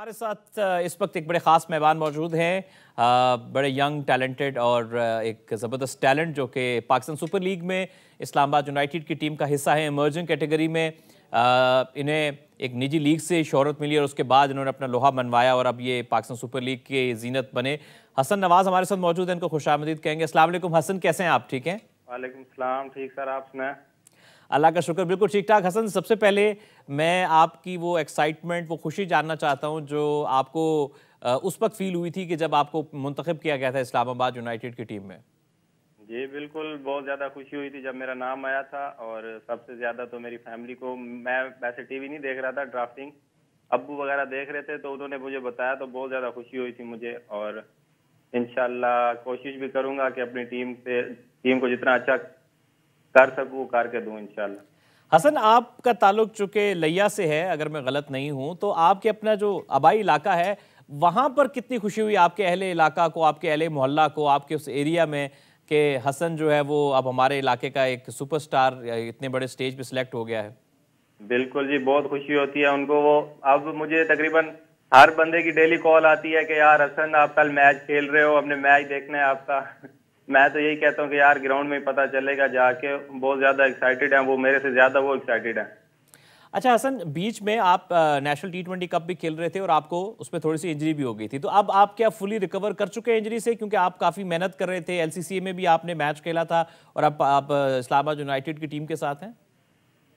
हमारे साथ इस वक्त एक बड़े ख़ास मेहमान मौजूद हैं बड़े यंग टैलेंटेड और एक ज़बरदस्त टैलेंट जो कि पाकिस्तान सुपर लीग में इस्लामाबाद यूनाइटेड की टीम का हिस्सा है इमर्जिंग कैटेगरी में इन्हें एक निजी लीग से शहरत मिली और उसके बाद इन्होंने अपना लोहा मनवाया और अब ये पाकिस्तान सुपर लीग के जीनत बने हसन नवाज़ हमारे साथ मौजूद हैं इनको खुश आमदीद कहेंगे असल हसन कैसे हैं आप ठीक हैं वाले ठीक सर आप सुना अल्लाह का शुक्र बिल्कुल ठीक ठाक हसन सबसे पहले मैं आपकी वो एक्साइटमेंट वो खुशी जानना चाहता हूँ जो आपको उस वक्त फील हुई थी कि जब आपको मुंतखब किया गया था इस्लामाबाद यूनाइटेड की टीम में जी बिल्कुल बहुत ज़्यादा खुशी हुई थी जब मेरा नाम आया था और सबसे ज़्यादा तो मेरी फैमिली को मैं वैसे टीवी नहीं देख रहा था ड्राफ्टिंग अबू वगैरह देख रहे थे तो उन्होंने मुझे बताया तो बहुत ज़्यादा खुशी हुई थी मुझे और इनशाला कोशिश भी करूंगा कि अपनी टीम से टीम को जितना अच्छा कर सकूँ करके दूँ इन हसन आपका ताल्लुक चूँकि लैया से है अगर मैं गलत नहीं हूँ तो आपके अपना जो आबाई इलाका है वहाँ पर कितनी खुशी हुई आपके अहले इलाका को आपके अहले मोहल्ला को आपके उस एरिया में कि हसन जो है वो अब हमारे इलाके का एक सुपरस्टार इतने बड़े स्टेज पे सिलेक्ट हो गया है बिल्कुल जी बहुत खुशी होती है उनको वो अब मुझे तकरीबन हर बंदे की डेली कॉल आती है कि यार हसन आप कल मैच खेल रहे हो अपने मैच देखना है आपका मैं तो यही कहता हूँ कि यार ग्राउंड में पता चलेगा जाके बहुत ज़्यादा एक्साइटेड है वो मेरे से ज़्यादा वो एक्साइटेड है अच्छा हसन बीच में आप नेशनल टी ट्वेंटी कप भी खेल रहे थे और आपको उसमें थोड़ी सी इंजरी भी हो गई थी तो अब आप क्या फुली रिकवर कर चुके हैं इंजरी से क्योंकि आप काफ़ी मेहनत कर रहे थे एल में भी आपने मैच खेला था और अब आप, इस्लामाबाद यूनाइटेड की टीम के साथ हैं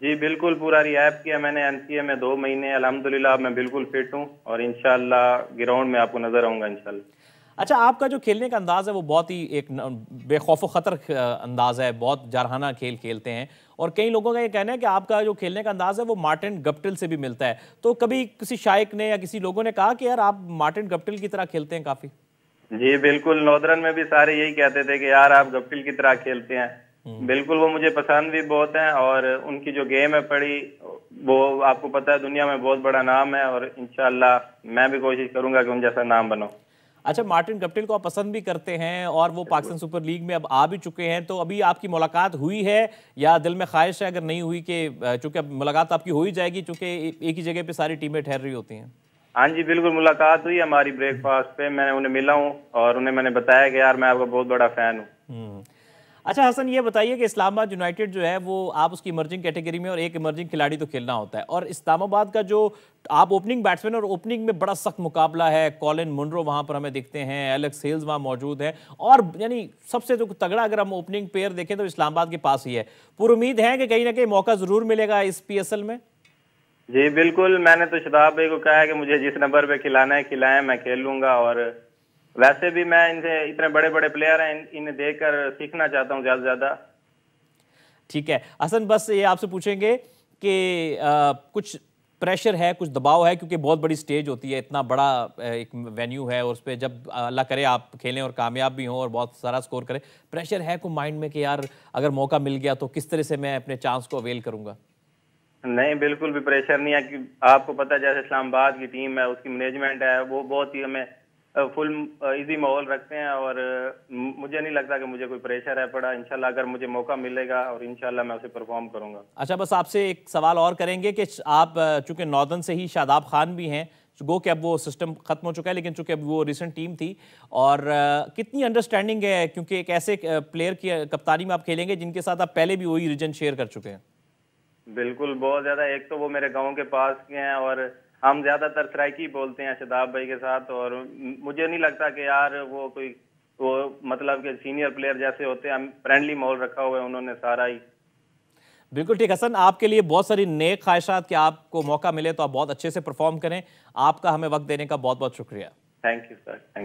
जी बिल्कुल पूरा रिहैब किया मैंने एन में दो महीने अलहमदुल्ला मैं बिल्कुल फिट हूँ और इनशाला ग्राउंड में आपको नजर आऊंगा इनशाला अच्छा आपका जो खेलने का अंदाज़ है वो बहुत ही एक बेखौफ ख़तर अंदाज़ है बहुत जारहाना खेल खेलते हैं और कई लोगों का ये कहना है कि आपका जो खेलने का अंदाज़ है वो मार्टिन गप्टिल से भी मिलता है तो कभी किसी शायक ने या किसी लोगों ने कहा कि यार आप मार्टिन गप्टिल की तरह खेलते हैं काफ़ी जी बिल्कुल नौदरन में भी सारे यही कहते थे कि यार आप गप्टिल की तरह खेलते हैं हम्म। बिल्कुल वो मुझे पसंद भी बहुत है और उनकी जो गेम है पड़ी वो आपको पता है दुनिया में बहुत बड़ा नाम है और इनशाला मैं भी कोशिश करूंगा कि उन जैसा नाम बनो अच्छा मार्टिन गप्टिल को आप पसंद भी करते हैं और वो पाकिस्तान सुपर लीग में अब आ भी चुके हैं तो अभी आपकी मुलाकात हुई है या दिल में ख्वाहिश है अगर नहीं हुई कि चूंकि अब मुलाकात आपकी हो ही जाएगी चूंकि एक ही जगह पे सारी टीमें ठहर रही होती हैं हाँ जी बिल्कुल मुलाकात हुई हमारी ब्रेकफास्ट पे मैं उन्हें मिला हूँ और उन्हें मैंने बताया कि यार मैं आपका बहुत बड़ा फैन हूँ हम्म। अच्छा हसन ये बताइए कि इस्लामाबाद यूनाइटेड जो है वो आप उसकी इमर्जिंग कैटेगरी में और एक इमर्जिंग खिलाड़ी तो खेलना होता है और इस्लामाबाद का जो आप ओपनिंग बैट्समैन और ओपनिंग में बड़ा सख्त मुकाबला है कॉलिन मुंड्रो वहाँ पर हमें दिखते हैं एलेक्स सेल्स वहाँ मौजूद है और यानी सबसे जो तो तगड़ा अगर हम ओपनिंग पेयर देखें तो इस्लामाबाद के पास ही है पूरी उम्मीद है कि कहीं ना कहीं मौका ज़रूर मिलेगा इस पी में जी बिल्कुल मैंने तो शदाब भाई को कहा है कि मुझे जिस नंबर पे खिलाना है खिलाएं मैं खेल लूंगा और वैसे भी मैं इनसे इतने बड़े बड़े प्लेयर हैं इन्हें देखकर सीखना चाहता हूँ ज्यादा ज्यादा ठीक है असन बस ये आपसे पूछेंगे कि कुछ प्रेशर है कुछ दबाव है क्योंकि बहुत बड़ी स्टेज होती है इतना बड़ा एक वेन्यू है और उस पर जब अल्लाह करे आप खेलें और कामयाब भी हों और बहुत सारा स्कोर करें प्रेशर है को माइंड में कि यार अगर मौका मिल गया तो किस तरह से मैं अपने चांस को अवेल करूंगा नहीं बिल्कुल भी प्रेशर नहीं है कि आपको पता है जैसे इस्लामाबाद की टीम है उसकी मैनेजमेंट है वो बहुत ही हमें फुल इजी माहौल रखते हैं और मुझे नहीं लगता कि मुझे कोई प्रेशर है पड़ा इंशाल्लाह अगर मुझे मौका मिलेगा और इंशाल्लाह मैं उसे परफॉर्म करूंगा अच्छा बस आपसे एक सवाल और करेंगे कि आप चूंकि नौदन से ही शादाब खान भी हैं गो के अब वो सिस्टम ख़त्म हो चुका है लेकिन चूंकि अब वो रिसेंट टीम थी और कितनी अंडरस्टैंडिंग है क्योंकि एक ऐसे प्लेयर की कप्तानी में आप खेलेंगे जिनके साथ आप पहले भी वही रीजन शेयर कर चुके हैं बिल्कुल बहुत ज़्यादा एक तो वो मेरे गाँव के पास के हैं और हम ज्यादातर सराइकी बोलते हैं शदाब भाई के साथ और मुझे नहीं लगता कि यार वो कोई वो मतलब के सीनियर प्लेयर जैसे होते हैं फ्रेंडली माहौल रखा हुआ है उन्होंने सारा ही बिल्कुल ठीक हसन आपके लिए बहुत सारी नेक ख्वाहिशात कि आपको मौका मिले तो आप बहुत अच्छे से परफॉर्म करें आपका हमें वक्त देने का बहुत बहुत शुक्रिया थैंक यू सर